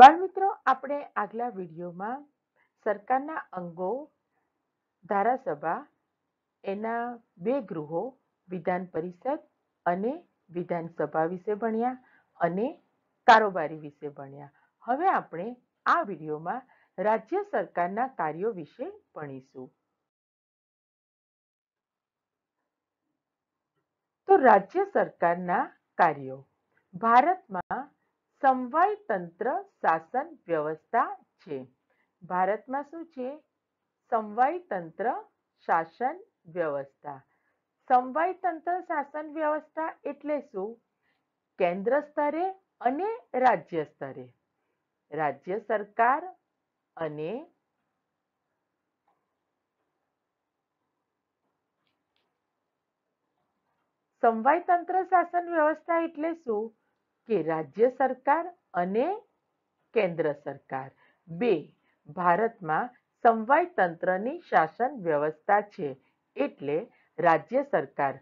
બાળ મિત્રો આપણે આગલા વિડીયોમાં સરકારના અંગો ધારાસભા એના બે ગૃહો વિધાન પરિષદ અને વિધાનસભા વિશે ભણ્યા અને કારોબારી વિશે ભણ્યા હવે આપણે આ વિડીયોમાં રાજ્ય સરકારના કાર્યો વિશે ભણીશું તો રાજ્ય સરકારના કાર્યો ભારતમાં સમવાય તંત્ર શાસન વ્યવસ્થા છે ભારતમાં શું છે સમવાય તંત્ર શાસન વ્યવસ્થા સમવાય તંત્ર શાસન વ્યવસ્થા એટલે શું કેન્દ્ર સ્તરે અને રાજ્ય સ્તરે રાજ્ય સરકાર અને સમવાય તંત્ર શાસન વ્યવસ્થા એટલે શું કે રાજ્ય સરકાર અને કેન્દ્ર સરકાર બે ભારતમાં સમવાય તંત્રની શાસન વ્યવસ્થા છે એટલે રાજ્ય સરકાર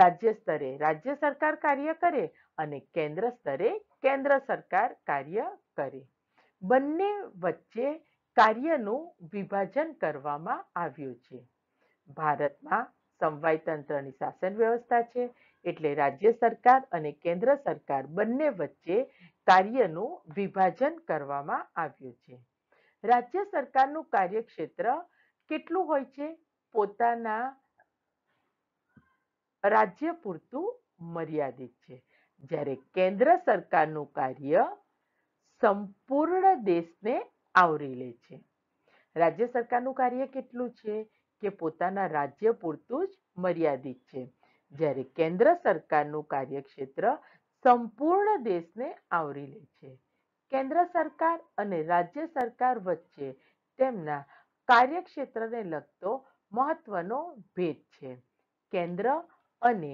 રાજ્ય સ્તરે રાજ્ય સરકાર કાર્ય કરે અને કેન્દ્ર સ્તરે કેન્દ્ર સરકાર કાર્ય કરે બંને વચ્ચે કાર્યનું વિભાજન કરવામાં આવ્યું છે ભારતમાં સમવાય તંત્રની શાસન વ્યવસ્થા છે એટલે રાજ્ય સરકાર અને કેન્દ્ર સરકાર બંને વચ્ચે કાર્યનું વિભાજન કરવામાં આવ્યું છે રાજ્ય સરકારનું કાર્યક્ષેત્ર કેટલું હોય છે પોતાના રાજ્ય પૂરતું મર્યાદિત છે જ્યારે કેન્દ્ર સરકારનું કાર્ય સંપૂર્ણ દેશને આવરી લે છે રાજ્ય સરકારનું કાર્ય કેટલું છે કે પોતાના રાજ્ય પૂરતું જ મર્યાદિત છે જ્યારે કેન્દ્ર સરકારનું કાર્યક્ષેત્ર સંપૂર્ણ દેશને આવરી લે છે કેન્દ્ર સરકાર અને રાજ્ય સરકાર વચ્ચે તેમના કાર્યક્ષેત્રને લગતો મહત્વનો ભેદ છે કેન્દ્ર અને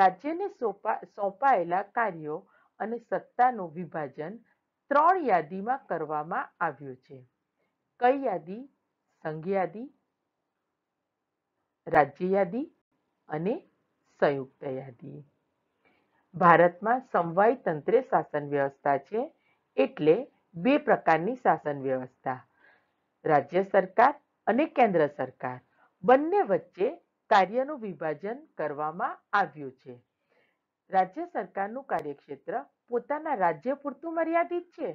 રાજ્યને સોંપાયેલા કાર્યો અને સત્તાનું વિભાજન ત્રણ યાદીમાં કરવામાં આવ્યું છે કઈ યાદી સંઘ યાદી રાજ્ય યાદી અને સંયુક્ત યાદી ભારતમાં સમવાય તંત્રે શાસન વ્યવસ્થા છે એટલે બે પ્રકારની શાસન વ્યવસ્થા રાજ્ય સરકાર અને કેન્દ્ર સરકાર બંને વચ્ચે કાર્યનું વિભાજન કરવામાં આવ્યું છે રાજ્ય સરકારનું કાર્યક્ષેત્ર પોતાના રાજ્ય પૂરતું મર્યાદિત છે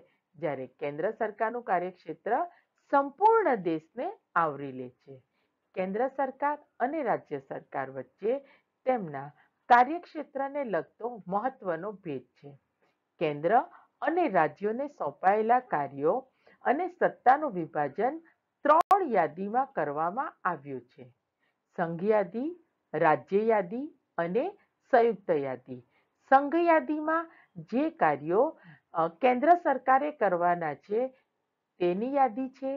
જ્યારે કેન્દ્ર સરકારનું કાર્યક્ષેત્ર સંપૂર્ણ દેશને આવરી લે છે કેન્દ્ર સરકાર અને રાજ્ય સરકાર વચ્ચે તેમના કાર્યક્ષેત્રને લગતો મહત્વનો ભેદ છે કેન્દ્ર અને રાજ્યોને સોંપાયેલા કાર્યો અને સત્તાનું વિભાજન ત્રણ યાદીમાં કરવામાં આવ્યું છે સંઘ યાદી રાજ્ય યાદી અને સંયુક્ત યાદી સંઘ યાદીમાં જે કાર્યો કેન્દ્ર સરકારે કરવાના છે તેની યાદી છે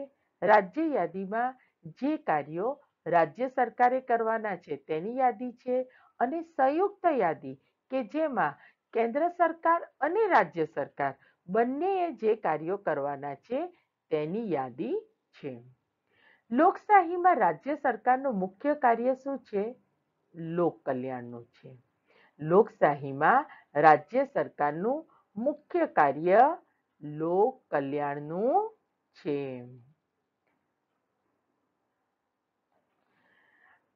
રાજ્ય યાદીમાં જે કાર્યો રાજ્ય સરકારે કરવાના છે તેની યાદી છે અને સંયુક્ત યાદી કે જેમાં કેન્દ્ર સરકાર અને રાજ્ય સરકાર બંનેએ જે કાર્યો કરવાના છે તેની યાદી છે લોકશાહીમાં રાજ્ય સરકારનું મુખ્ય કાર્ય શું છે લોક કલ્યાણનું છે લોકશાહીમાં રાજ્ય સરકારનું મુખ્ય કાર્ય લોક કલ્યાણનું છે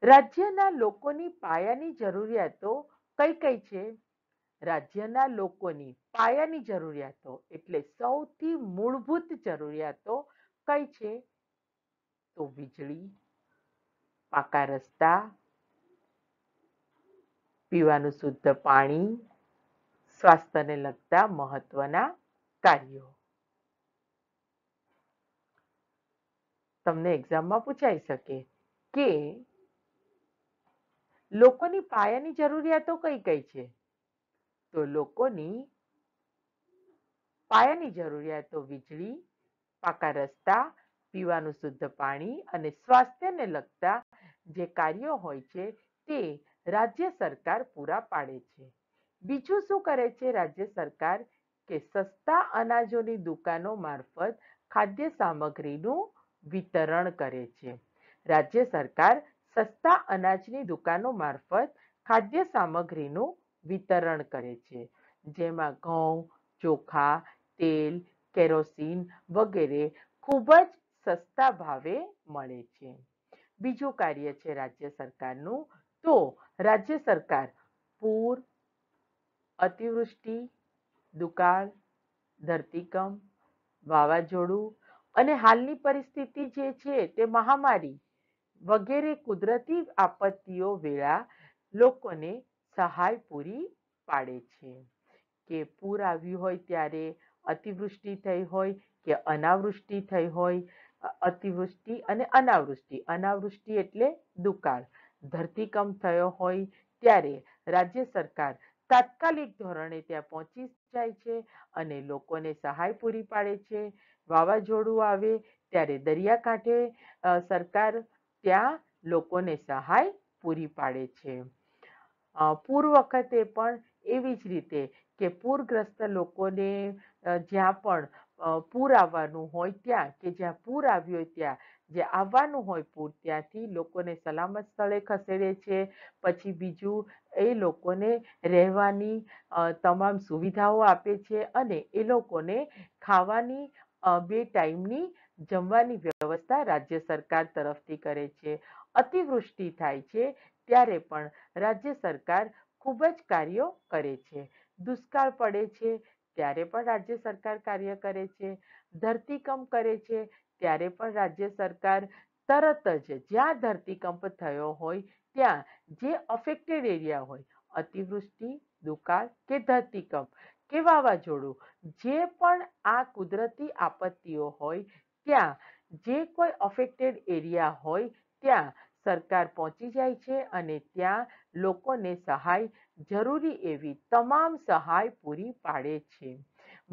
રાજ્યના લોકોની પાયાની જરૂરિયાતો કઈ કઈ છે રાજ્યના લોકોની પાયાની જરૂરિયાતો એટલે સૌથી મૂળભૂત જરૂરિયાતો કઈ છે તો વીજળી પાકા રસ્તા પીવાનું શુદ્ધ પાણી સ્વાસ્થ્યને લગતા મહત્વના કાર્યો તમને એક્ઝામમાં પૂછાઈ શકે કે લોકોની પાયાની જરૂરિયાતો કઈ કઈ છે તો લોકોની પાયાની જરૂરિયાતો વીજળી પાકા રસ્તા પીવાનું શુદ્ધ પાણી અને સ્વાસ્થ્યને લગતા જે કાર્યો હોય છે તે રાજ્ય સરકાર પૂરા પાડે છે બીજું શું કરે છે રાજ્ય સરકાર કે સસ્તા અનાજોની દુકાનો મારફત ખાદ્ય સામગ્રીનું વિતરણ કરે છે રાજ્ય સરકાર સસ્તા અનાજની દુકાનો મારફત ખાદ્ય સામગ્રીનું વિતરણ કરે છે જેમાં ઘઉં ચોખા તેલ કેરોસીન વગેરે ખૂબ જ સસ્તા ભાવે મળે છે બીજું કાર્ય છે રાજ્ય સરકારનું તો રાજ્ય સરકાર પૂર અતિવૃષ્ટિ દુકાળ ધરતીકંપ વાવાઝોડું અને હાલની પરિસ્થિતિ જે છે તે મહામારી વગેરે કુદરતી આપત્તિઓ વેળા લોકોને સહાય પૂરી પાડે છે કે પૂર આવ્યું હોય ત્યારે અતિવૃષ્ટિ થઈ હોય કે અનાવૃષ્ટિ થઈ હોય અતિવૃષ્ટિ અને અનાવૃષ્ટિ અનાવૃષ્ટિ એટલે દુકાળ ધરતીકંપ થયો હોય ત્યારે રાજ્ય સરકાર તાત્કાલિક ધોરણે ત્યાં પહોંચી જાય છે અને લોકોને સહાય પૂરી પાડે છે વાવાઝોડું આવે ત્યારે દરિયાકાંઠે સરકાર ત્યાં લોકોને સહાય પૂરી પાડે છે પૂર વખતે પણ એવી જ રીતે કે પૂરગ્રસ્ત લોકોને જ્યાં પણ પૂર આવવાનું હોય ત્યાં કે જ્યાં પૂર આવ્યું હોય ત્યાં જે આવવાનું હોય પૂર ત્યાંથી લોકોને સલામત સ્થળે ખસેડે છે પછી બીજું એ લોકોને રહેવાની તમામ સુવિધાઓ આપે છે અને એ લોકોને ખાવાની બે ટાઈમની જમવાની વ્યવસ્થા રાજ્ય સરકાર તરફથી કરે છે અતિવૃષ્ટિ થાય છે ત્યારે પણ રાજ્ય સરકાર ખૂબ જ કાર્યો કરે છે દુષ્કાળ પડે છે ત્યારે પણ રાજ્ય સરકાર કાર્ય કરે છે ધરતીકંપ કરે છે ત્યારે પણ રાજ્ય સરકાર તરત જ જ્યાં ધરતીકંપ થયો હોય ત્યાં જે અફેક્ટેડ એરિયા હોય અતિવૃષ્ટિ દુકાળ કે ધરતીકંપ કે વાવાઝોડું જે પણ આ કુદરતી આપત્તિઓ હોય ત્યાં જે કોઈ અફેક્ટેડ એરિયા હોય ત્યાં સરકાર પહોંચી જાય છે અને ત્યાં લોકોને સહાય જરૂરી એવી તમામ સહાય પૂરી પાડે છે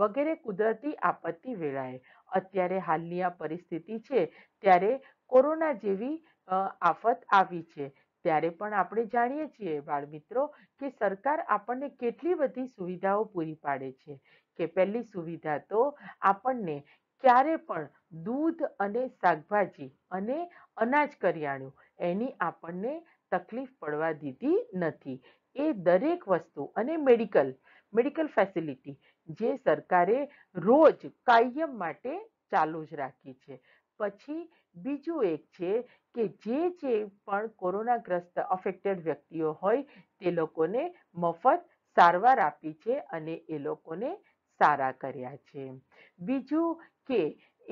વગેરે કુદરતી આપત્તિ વેળાએ અત્યારે હાલની આ પરિસ્થિતિ છે ત્યારે કોરોના જેવી આફત આવી છે ત્યારે પણ આપણે જાણીએ છીએ બાળ મિત્રો કે સરકાર આપણને કેટલી બધી સુવિધાઓ પૂરી પાડે છે કે પહેલી સુવિધા તો આપણને ક્યારે પણ દૂધ અને શાકભાજી અને અનાજ કરિયાણું એની આપણને તકલીફ પડવા દીધી નથી એ દરેક વસ્તુ અને મેડિકલ મેડિકલ ફેસિલિટી જે સરકારે રોજ કાયમ માટે ચાલુ જ રાખી છે પછી બીજું એક છે કે જે જે પણ કોરોનાગ્રસ્ત અફેક્ટેડ વ્યક્તિઓ હોય તે લોકોને મફત સારવાર આપી છે અને એ લોકોને સારા કર્યા છે બીજું કે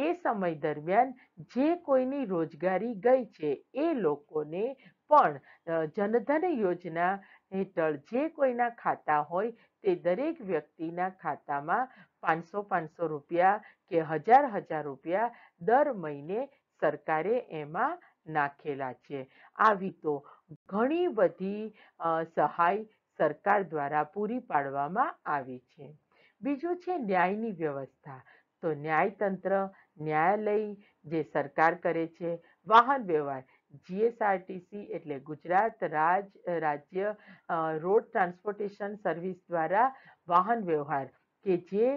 એ સમય દરમિયાન જે કોઈની રોજગારી ગઈ છે એ લોકોને પણ જનધન યોજના હેઠળ જે કોઈના ખાતા હોય તે દરેક વ્યક્તિના ખાતામાં પાંચસો પાંચસો રૂપિયા કે હજાર હજાર રૂપિયા દર મહિને સરકારે એમાં નાખેલા છે આવી તો ઘણી બધી સહાય સરકાર દ્વારા પૂરી પાડવામાં આવી છે બીજું છે ન્યાયની વ્યવસ્થા તો ન્યાયતંત્ર ન્યાયાલય જે સરકાર કરે છે વાહન વ્યવહાર જીએસઆરટીસી એટલે ગુજરાત રાજ રાજ્ય રોડ ટ્રાન્સપોર્ટેશન સર્વિસ દ્વારા વાહન વ્યવહાર કે જે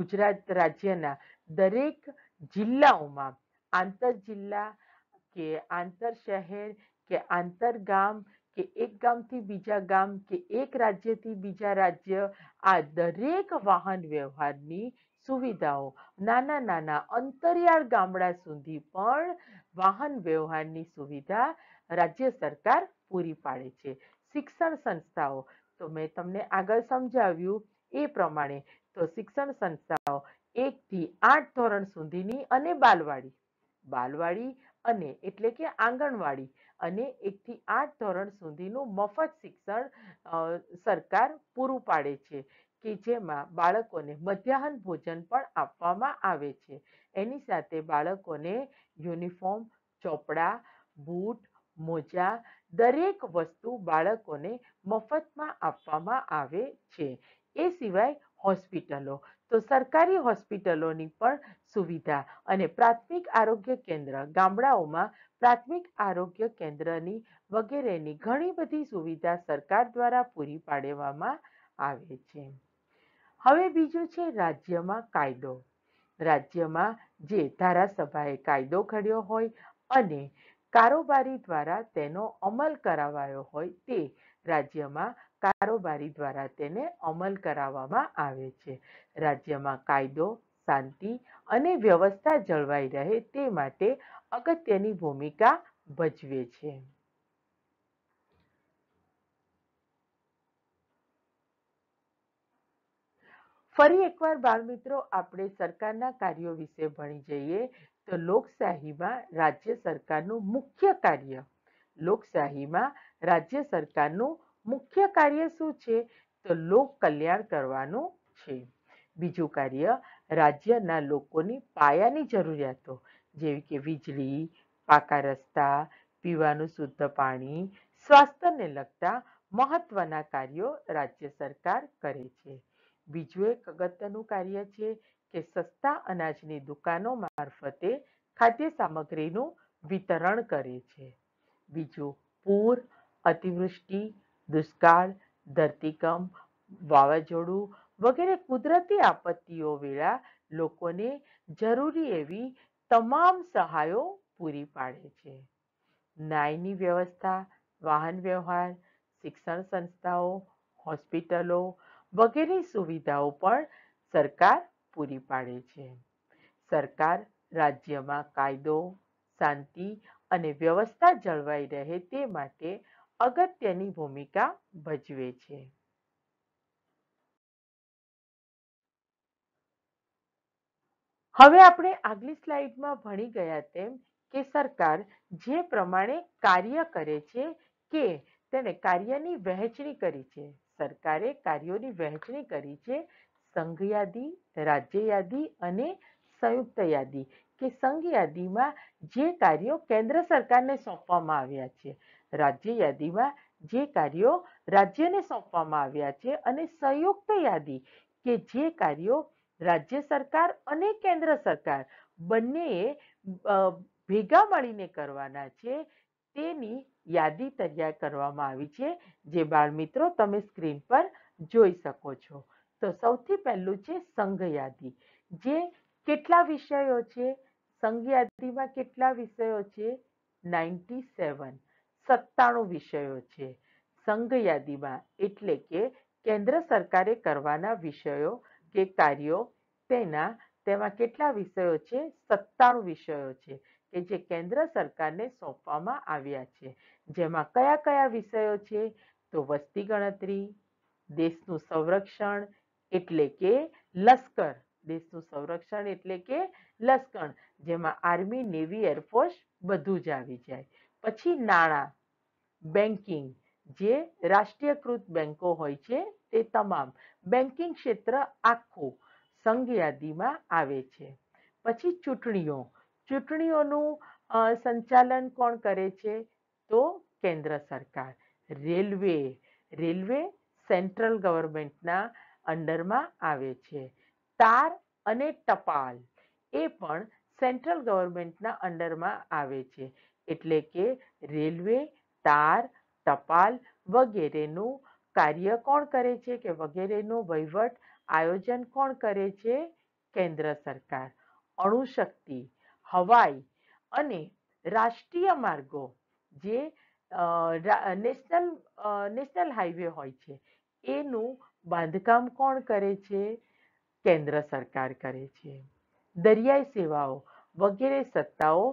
ગુજરાત રાજ્યના દરેક જિલ્લાઓમાં આંતર જિલ્લા કે આંતર શહેર કે આંતર ગામ કે એક ગામથી બીજા ગામ કે એક રાજ્યથી બીજા રાજ્ય આ દરેક વાહન વ્યવહારની સુવિધાઓ નાના નાના અંતરિયાળ ગામડા સુધી પણ વાહન વ્યવહારની સુવિધા રાજ્ય સરકાર પૂરી પાડે છે શિક્ષણ સંસ્થાઓ તો મેં તમને આગળ સમજાવ્યું એ પ્રમાણે તો શિક્ષણ સંસ્થાઓ એકથી આઠ ધોરણ સુધીની અને બાલવાડી બાલવાડી અને એટલે કે આંગણવાડી અને એકથી આઠ ધોરણ સુધીનું મફત શિક્ષણ સરકાર પૂરું પાડે છે કે જેમાં બાળકોને મધ્યાહન ભોજન પણ આપવામાં આવે છે એની સાથે બાળકોને યુનિફોર્મ ચોપડા બૂટ મોજા દરેક વસ્તુ બાળકોને મફતમાં આપવામાં આવે છે એ સિવાય હોસ્પિટલો તો સરકારી હોસ્પિટલોની પણ સુવિધા અને પ્રાથમિક આરોગ્ય કેન્દ્ર ગામડાઓમાં પ્રાથમિક આરોગ્ય કેન્દ્રની વગેરેની ઘણી બધી સુવિધા સરકાર દ્વારા પૂરી પાડવામાં આવે છે હવે બીજું છે રાજ્યમાં કાયદો રાજ્યમાં જે ધારાસભાએ કાયદો ઘડ્યો હોય અને કારોબારી દ્વારા તેનો અમલ કરાવાયો હોય તે રાજ્યમાં કારોબારી દ્વારા તેને અમલ કરાવવામાં આવે છે રાજ્યમાં કાયદો શાંતિ અને વ્યવસ્થા જળવાઈ રહે તે માટે અગત્યની ભૂમિકા ભજવે છે ફરી એકવાર બાળ મિત્રો આપણે સરકારના કાર્યો વિશે ભણી જઈએ તો લોકશાહીમાં રાજ્ય સરકારનું મુખ્ય કાર્ય લોકશાહીમાં રાજ્ય સરકારનું મુખ્ય કાર્ય શું છે તો લોક કલ્યાણ કરવાનું છે બીજું કાર્ય રાજ્યના લોકોની પાયાની જરૂરિયાતો જેવી કે વીજળી પાકા રસ્તા પીવાનું શુદ્ધ પાણી સ્વાસ્થ્યને લગતા મહત્વના કાર્યો રાજ્ય સરકાર કરે છે બીજું એક અગત્યનું કાર્ય છે કે સસ્તા અનાજની દુકાનો મારફતે ખાદ્ય સામગ્રીનું વિતરણ કરે છે બીજું પૂર અતિવૃષ્ટિ દુષ્કાળ ધરતીકંપ વાવાઝોડું વગેરે કુદરતી આપત્તિઓ વેળા લોકોને જરૂરી એવી તમામ સહાયો પૂરી પાડે છે ન્યાયની વ્યવસ્થા વાહન વ્યવહાર શિક્ષણ સંસ્થાઓ હોસ્પિટલો વગેરે સુવિધાઓ પણ સરકાર પૂરી પાડે છે સરકાર રાજ્યમાં કાયદો શાંતિ અને વ્યવસ્થા જળવાઈ રહે તે માટે અગત્યની ભૂમિકા ભજવે છે હવે આપણે આગલી સ્લાઇડમાં ભણી ગયા તેમ કે સરકાર જે પ્રમાણે કાર્ય કરે છે કે તેને કાર્યની વહેંચણી કરી છે સરકારે કાર્યોની વહેંચણી કરી છે સંઘ યાદી રાજ્ય યાદી અને સંયુક્ત યાદી કે સંઘ યાદીમાં જે કાર્યો કેન્દ્ર સરકારને સોંપવામાં આવ્યા છે રાજ્ય યાદીમાં જે કાર્યો રાજ્યને સોંપવામાં આવ્યા છે અને સંયુક્ત યાદી કે જે કાર્યો રાજ્ય સરકાર અને કેન્દ્ર સરકાર બંનેએ ભેગા મળીને કરવાના છે તેની યાદી તૈયાર કરવામાં આવી છે જે બાળમિત્રો તમે સ્ક્રીન પર જોઈ શકો છો તો સૌથી પહેલું છે સંઘ યાદી જે કેટલા વિષયો છે સંઘ યાદીમાં કેટલા વિષયો છે નાઇન્ટી સેવન સત્તાણું વિષયો છે સંઘ યાદીમાં એટલે કે કેન્દ્ર સરકારે કરવાના વિષયો કે કાર્યો તેના તેમાં કેટલા વિષયો છે સત્તાણું વિષયો છે કે જે કેન્દ્ર સરકારને સોંપવામાં આવ્યા છે જેમાં કયા કયા વિષયો છે તો વસ્તી ગણતરી દેશનું સંરક્ષણ એટલે કે લશ્કર દેશનું સંરક્ષણ એટલે કે લશ્કર જેમાં આર્મી નેવી એરફોર્સ બધું જ આવી જાય પછી નાણાં બેન્કિંગ જે રાષ્ટ્રીયકૃત બેન્કો હોય છે તે તમામ બેન્કિંગ ક્ષેત્ર આખું સંઘ યાદીમાં આવે છે પછી ચૂંટણીઓ ચૂંટણીઓનું સંચાલન કોણ કરે છે તો કેન્દ્ર સરકાર રેલવે રેલવે સેન્ટ્રલ ગવર્મેન્ટના અંડરમાં આવે છે તાર અને ટપાલ એ પણ સેન્ટ્રલ ગવર્મેન્ટના અંડરમાં આવે છે એટલે કે રેલવે તાર ટપાલ વગેરેનું કાર્ય કોણ કરે છે કે વગેરેનું વહીવટ આયોજન કોણ કરે છે કેન્દ્ર સરકાર અણુશક્તિ હવાઈ અને રાષ્ટ્રીય માર્ગો જે નેશનલ નેશનલ હાઈવે હોય છે એનું બાંધકામ કોણ કરે છે કેન્દ્ર સરકાર કરે છે દરિયાઈ સેવાઓ વગેરે સત્તાઓ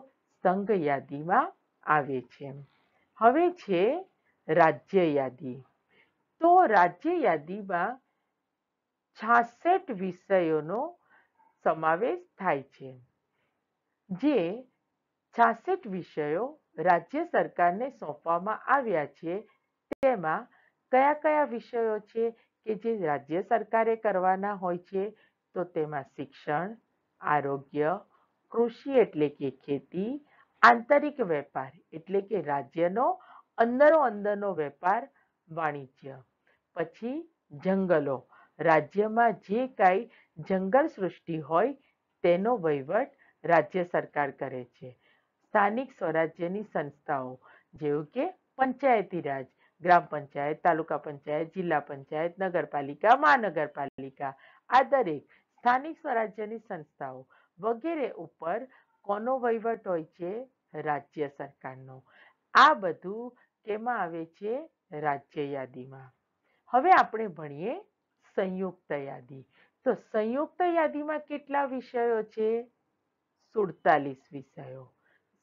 સંઘ યાદીમાં આવે છે હવે છે રાજ્ય યાદી તો રાજ્ય યાદીમાં છાસઠ વિષયોનો સમાવેશ થાય છે જે છાસઠ વિષયો રાજ્ય સરકારને સોંપવામાં આવ્યા છે તેમાં કયા કયા વિષયો છે કે જે રાજ્ય સરકારે કરવાના હોય છે તો તેમાં શિક્ષણ આરોગ્ય કૃષિ એટલે કે ખેતી આંતરિક વેપાર એટલે કે રાજ્યનો અંદરો અંદરનો વેપાર વાણિજ્ય પછી જંગલો રાજ્યમાં જે કાંઈ જંગલ સૃષ્ટિ હોય તેનો વહીવટ રાજ્ય સરકાર કરે છે સ્થાનિક સ્વરાજ્યની સંસ્થાઓ જેવું કે પંચાયતી રાજ ગ્રામ પંચાયત તાલુકા પંચાયત જિલ્લા પંચાયત નગરપાલિકા મહાનગરપાલિકા આ દરેક સ્થાનિક સ્વરાજ્યની સંસ્થાઓ વગેરે ઉપર કોનો વહીવટ હોય છે રાજ્ય સરકારનો આ બધું કેમાં આવે છે રાજ્ય યાદીમાં હવે આપણે ભણીએ સંયુક્ત યાદી તો સંયુક્ત યાદીમાં કેટલા વિષયો છે સુડતાલીસ વિષયો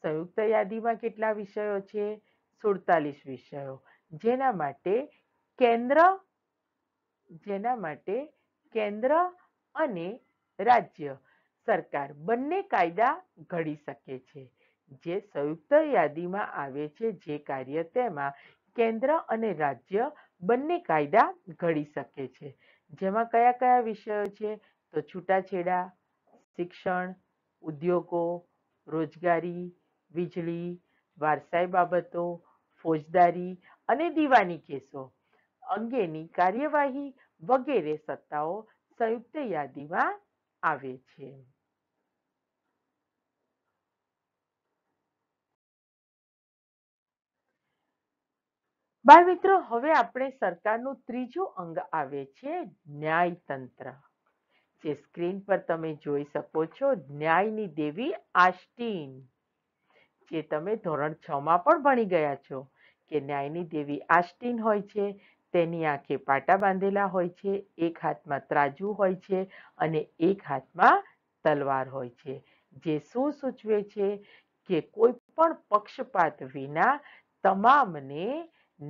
સંયુક્ત યાદીમાં કેટલા વિષયો છે સુડતાલીસ વિષયો જેના માટે કેન્દ્ર જેના માટે કેન્દ્ર અને રાજ્ય સરકાર બંને કાયદા ઘડી શકે છે જે સંયુક્ત યાદીમાં આવે છે જે કાર્ય તેમાં કેન્દ્ર અને રાજ્ય બંને કાયદા ઘડી શકે છે જેમાં કયા કયા વિષયો છે તો છૂટાછેડા શિક્ષણ ઉદ્યોગો રોજગારી વીજળી વારસાઈ બાબતો ફોજદારી અને દીવાની કેસો અંગેની કાર્યવાહી વગેરે સત્તાઓ સંયુક્ત યાદીમાં આવે છે બાળ મિત્રો હવે આપણે સરકારનું ત્રીજું અંગ આવે છે ન્યાયતંત્ર જે સ્ક્રીન પર તમે જોઈ શકો છો ન્યાયની દેવી આસ્ટીન જે તમે ધોરણ છમાં પણ ભણી ગયા છો કે ન્યાયની દેવી આસ્ટીન હોય છે તેની આંખે પાટા બાંધેલા હોય છે એક હાથમાં ત્રાજુ હોય છે અને એક હાથમાં તલવાર હોય છે જે શું સૂચવે છે કે કોઈ પણ પક્ષપાત વિના તમામને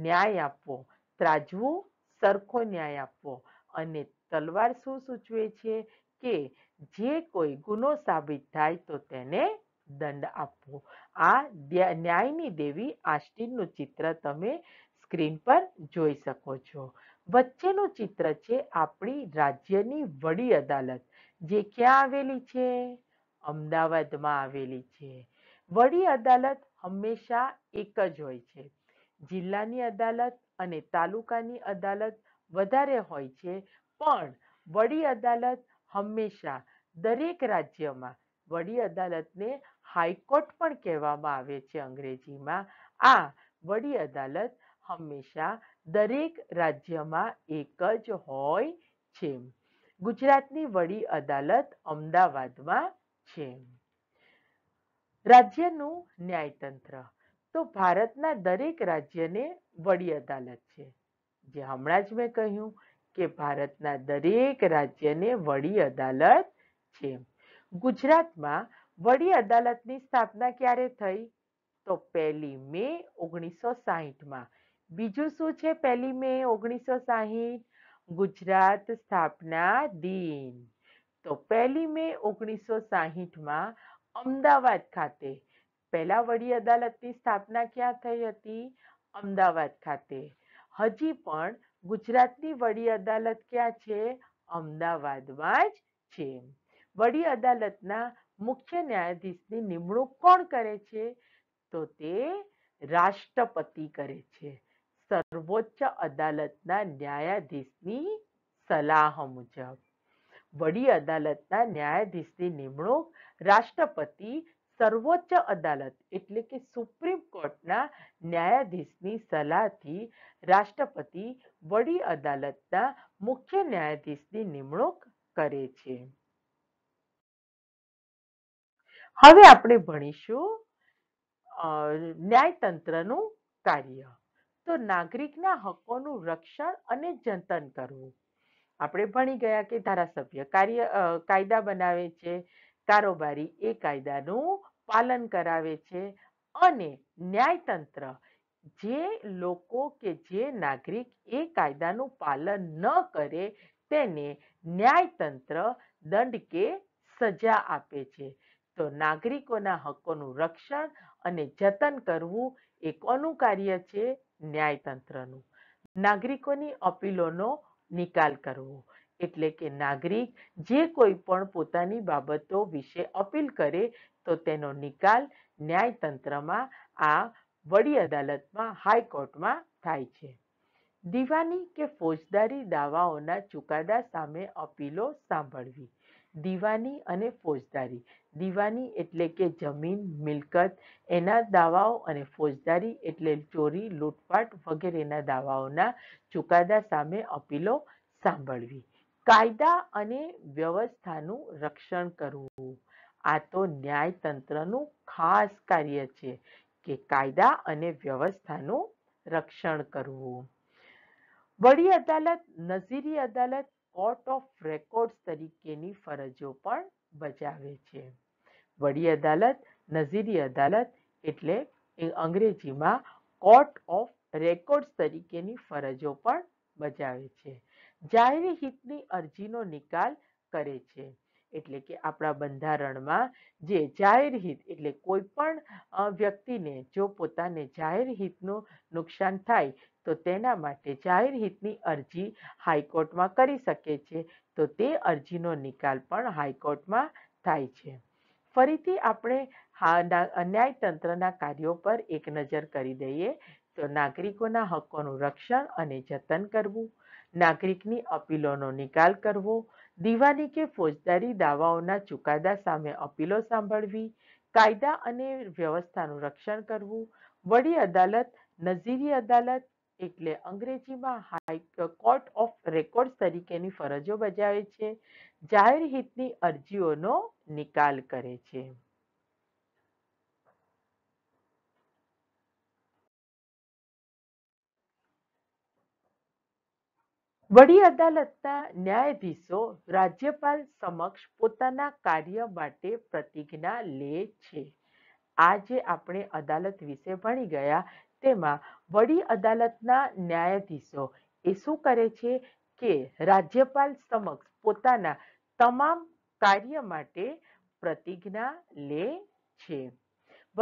ન્યાય આપવો ત્રાજવું સરખો ન્યાય આપવો અને તલવાર શું સૂચવે છે કે જે કોઈ ગુનો સાબિત થાય તો તેને દંડ આપવો આ ન્યાયની દેવી આષ્ટીનનું ચિત્ર તમે સ્ક્રીન પર જોઈ શકો છો વચ્ચેનું ચિત્ર છે આપણી રાજ્યની વડી અદાલત જે ક્યાં આવેલી છે અમદાવાદમાં આવેલી છે વડી અદાલત હંમેશા એક જ હોય છે જિલ્લાની અદાલત અને તાલુકાની અદાલત વધારે હોય છે પણ વડી અદાલત હંમેશા દરેક રાજ્યમાં વડી અદાલતને હાઈકોર્ટ પણ કહેવામાં આવે છે અંગ્રેજીમાં આ વડી અદાલત હંમેશા દરેક રાજ્યમાં એક જ હોય છે ગુજરાતની વડી અદાલત અમદાવાદમાં છે રાજ્યનું ન્યાયતંત્ર તો ભારતના દરેક રાજ્યને વડી અદાલત છે જે હમણાં જ મેં કહ્યું કે ભારતના દરેક રાજ્યને વડી અદાલત છે ગુજરાતમાં વડી અદાલતની સ્થાપના ક્યારે થઈ તો પહેલી મે ઓગણીસો સાહીઠમાં બીજું શું છે પહેલી મે ઓગણીસો સાહીઠ ગુજરાત સ્થાપના દિન તો પહેલી મે ઓગણીસો સાહીઠમાં અમદાવાદ ખાતે પહેલા વડી અદાલતની સ્થાપના ક્યાં થઈ હતી અમદાવાદ ખાતે હજી પણ ગુજરાતની વડી અદાલત ક્યાં છે અમદાવાદમાં જ છે વડી અદાલતના મુખ્ય ન્યાયાધીશની નિમણૂક કોણ કરે છે તો તે રાષ્ટ્રપતિ કરે છે સર્વોચ્ચ અદાલતના ન્યાયાધીશની સલાહ મુજબ વડી અદાલતના ન્યાયાધીશની નિમણૂક રાષ્ટ્રપતિ સર્વોચ્ચ અદાલત એટલે કે સુપ્રીમ કોર્ટના ન્યાયાધીશની સલાહથી રાષ્ટ્રપતિ વડી અદાલતના મુખ્ય ન્યાયાધીશની નિમણૂક કરે છે હવે આપણે ભણીશું ન્યાયતંત્રનું કાર્ય તો નાગરિકના હકોનું રક્ષણ અને જતન કરવું આપણે ભણી ગયા કે ધારાસભ્ય કાર્ય કાયદા બનાવે છે કારોબારી એ કાયદાનું પાલન કરાવે છે અને ન્યાયતંત્ર જે લોકો કે જે નાગરિક એ કાયદાનું પાલન ન કરે તેને ન્યાયતંત્ર દંડ કે સજા આપે છે તો નાગરિકોના હકોનું રક્ષણ અને જતન કરવું એ કોનું કાર્ય છે ન્યાયતંત્રનું નાગરિકોની અપીલોનો નિકાલ કરવો એટલે કે નાગરિક જે કોઈ પણ પોતાની બાબતો વિશે અપીલ કરે તો તેનો નિકાલ ન્યાયતંત્રમાં આ વડી અદાલતમાં હાઈકોર્ટમાં થાય છે દિવાની કે ફોજદારી દાવાઓના ચુકાદા સામે અપીલો સાંભળવી દીવાની અને ફોજદારી દીવાની એટલે કે જમીન મિલકત એના દાવાઓ અને ફોજદારી એટલે ચોરી લૂંટફાટ વગેરેના દાવાઓના ચુકાદા સામે અપીલો સાંભળવી કાયદા અને વ્યવસ્થાનું રક્ષણ કરવું આ તો ન્યાયતંત્રનું ખાસ કાર્ય છે કે કાયદા અને વ્યવસ્થાનું રક્ષણ કરવું વડી અદાલત નજીરી અદાલત કોર્ટ ઓફ રેકોર્ડ્સ તરીકેની ફરજો પણ બજાવે છે વડી અદાલત નજીરી અદાલત એટલે અંગ્રેજીમાં કોર્ટ ઓફ રેકોર્ડ્સ તરીકેની ફરજો પણ બજાવે છે જાહેર હિતની અરજીનો નિકાલ કરે છે એટલે કે આપણા બંધારણમાં જે જાહેર હિત એટલે કોઈ પણ વ્યક્તિને જો પોતાને જાહેર હિતનું નુકસાન થાય તો તેના માટે જાહેર હિતની અરજી હાઈકોર્ટમાં કરી શકે છે તો તે અરજીનો નિકાલ પણ હાઈકોર્ટમાં થાય છે ફરીથી આપણે ન્યાયતંત્રના કાર્યો પર એક નજર કરી દઈએ તો નાગરિકોના હકોનું રક્ષણ અને જતન કરવું નાગરિકની અપીલોનો નિકાલ કરવો દીવાની કે ફોજદારી દાવાઓના ચુકાદા સામે અપીલો સાંભળવી કાયદા અને વ્યવસ્થાનું રક્ષણ કરવું વડી અદાલત નઝીરી અદાલત એટલે અંગ્રેજીમાં હાઈ કોર્ટ ઓફ રેકોર્ડ તરીકેની ફરજો બજાવે છે જાહેર હિતની અરજીઓનો નિકાલ કરે છે વડી અદાલતના ન્યાયાધીશો રાજ્યપાલ સમક્ષ પોતાના કાર્ય માટે પ્રતિજ્ઞા લે છે આજે આપણે અદાલત વિશે ભણી ગયા તેમાં વડી અદાલતના ન્યાયાધીશો એ શું કરે છે કે રાજ્યપાલ સમક્ષ પોતાના તમામ કાર્ય માટે પ્રતિજ્ઞા લે છે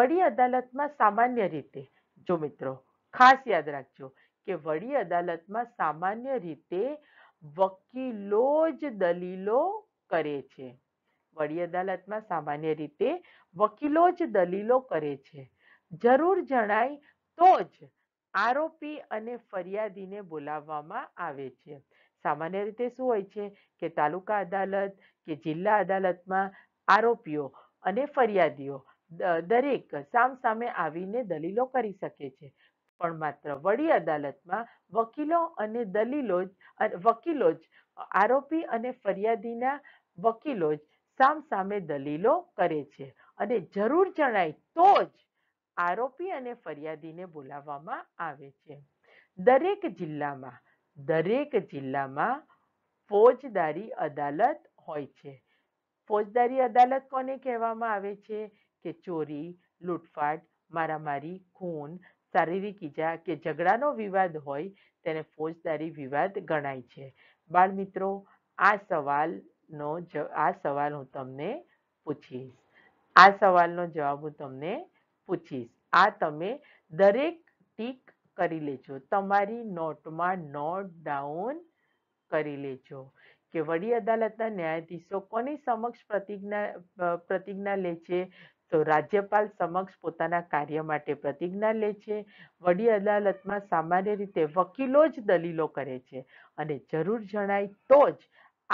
વડી અદાલતમાં સામાન્ય રીતે જો મિત્રો ખાસ યાદ રાખજો કે વડી અદાલતમાં સામાન્ય રીતે વકીલો જ દલીલો કરે છે વડી અદાલતમાં સામાન્ય રીતે વકીલો જ દલીલો કરે છે જરૂર જણાય તો જ આરોપી અને ફરિયાદીને બોલાવવામાં આવે છે સામાન્ય રીતે શું હોય છે કે તાલુકા અદાલત કે જિલ્લા અદાલતમાં આરોપીઓ અને ફરિયાદીઓ દરેક સામસામે આવીને દલીલો કરી શકે છે પણ માત્ર વડી અદાલતમાં વકીલો અને દલીલો જ વકીલો જ આરોપી અને ફરિયાદીના વકીલો જ સામસામે દલીલો કરે છે અને જરૂર જણાય તો જ આરોપી અને ફરિયાદીને બોલાવવામાં આવે છે દરેક જિલ્લામાં દરેક જિલ્લામાં ફોજદારી અદાલત હોય છે ફોજદારી અદાલત કોને કહેવામાં આવે છે કે ચોરી લૂંટફાટ મારામારી ખૂન શારીરિક ઈજા કે ઝઘડાનો વિવાદ હોય તેને ફોજદારી વિવાદ ગણાય છે બાળ મિત્રો આ સવાલનો આ સવાલ હું તમને પૂછીશ આ સવાલનો જવાબ હું તમને પૂછીશ આ તમે દરેક ટીક કરી લેજો તમારી નોટમાં નોટ ડાઉન કરી લેજો કે વડી અદાલતના ન્યાયાધીશો કોની સમક્ષ પ્રતિજ્ઞા પ્રતિજ્ઞા લે છે તો રાજ્યપાલ સમક્ષ પોતાના કાર્ય માટે પ્રતિજ્ઞા લે છે વડી અદાલતમાં સામાન્ય રીતે વકીલો જ દલીલો કરે છે અને જરૂર જણાય તો જ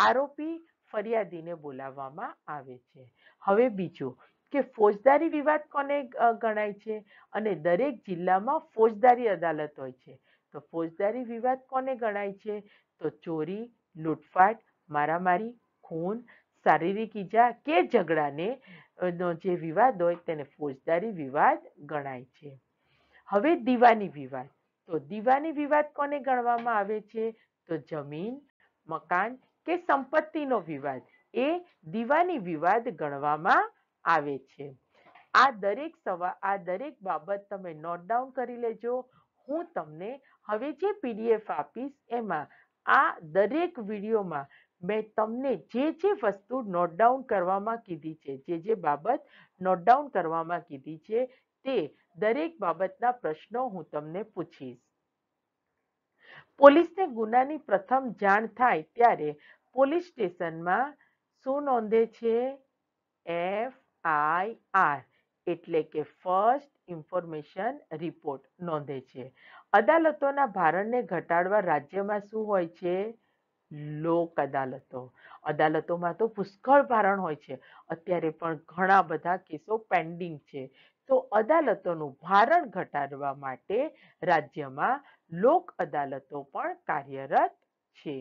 આરોપી ફરિયાદીને બોલાવવામાં આવે છે હવે બીજું કે ફોજદારી વિવાદ કોને ગણાય છે અને દરેક જિલ્લામાં ફોજદારી અદાલત હોય છે તો ફોજદારી વિવાદ કોને ગણાય છે તો ચોરી લૂંટફાટ મારામારી ખૂન શારીરિક ઈજા કે ઝઘડાને નો જે વિવાદ હોય તેને ફોજદારી વિવાદ ગણાય છે હવે દીવાની વિવાદ તો દીવાની વિવાદ કોને ગણવામાં આવે છે તો જમીન મકાન કે સંપત્તિનો વિવાદ એ દીવાની વિવાદ ગણવામાં આવે છે આ દરેક સવા આ દરેક બાબત તમે નોટ ડાઉન કરી લેજો હું તમને હવે જે પીડીએફ આપીશ એમાં આ દરેક વિડીયોમાં મેં તમને જે જે વસ્તુ નોટ ડાઉન કરવામાં કીધી છે જે જે બાબત નોટ ડાઉન કરવામાં કીધી છે તે દરેક બાબતના પ્રશ્નો હું તમને પૂછીશ પોલીસને ગુનાની પ્રથમ જાણ થાય ત્યારે પોલીસ સ્ટેશનમાં શું નોંધે છે એફ આઈ આર એટલે કે ફર્સ્ટ ઇન્ફોર્મેશન રિપોર્ટ નોંધે છે અદાલતોના ભારણને ઘટાડવા રાજ્યમાં શું હોય છે લોક અદાલતો અદાલતોમાં તો પુષ્કળ ભારણ હોય છે અત્યારે પણ ઘણા બધા કેસો પેન્ડિંગ છે તો અદાલતોનું ભારણ ઘટાડવા માટે રાજ્યમાં લોક અદાલતો પણ કાર્યરત છે